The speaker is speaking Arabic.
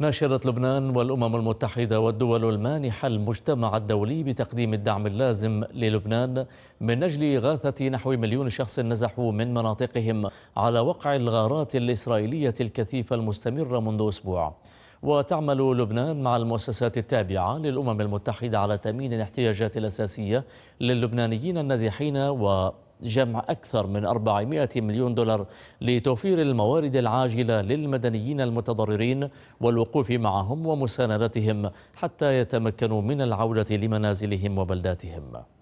ناشرت لبنان والأمم المتحدة والدول المانحة المجتمع الدولي بتقديم الدعم اللازم للبنان من أجل إغاثة نحو مليون شخص نزحوا من مناطقهم على وقع الغارات الإسرائيلية الكثيفة المستمرة منذ أسبوع وتعمل لبنان مع المؤسسات التابعة للأمم المتحدة على تأمين الاحتياجات الأساسية للبنانيين النازحين و جمع أكثر من 400 مليون دولار لتوفير الموارد العاجلة للمدنيين المتضررين والوقوف معهم ومساندتهم حتى يتمكنوا من العودة لمنازلهم وبلداتهم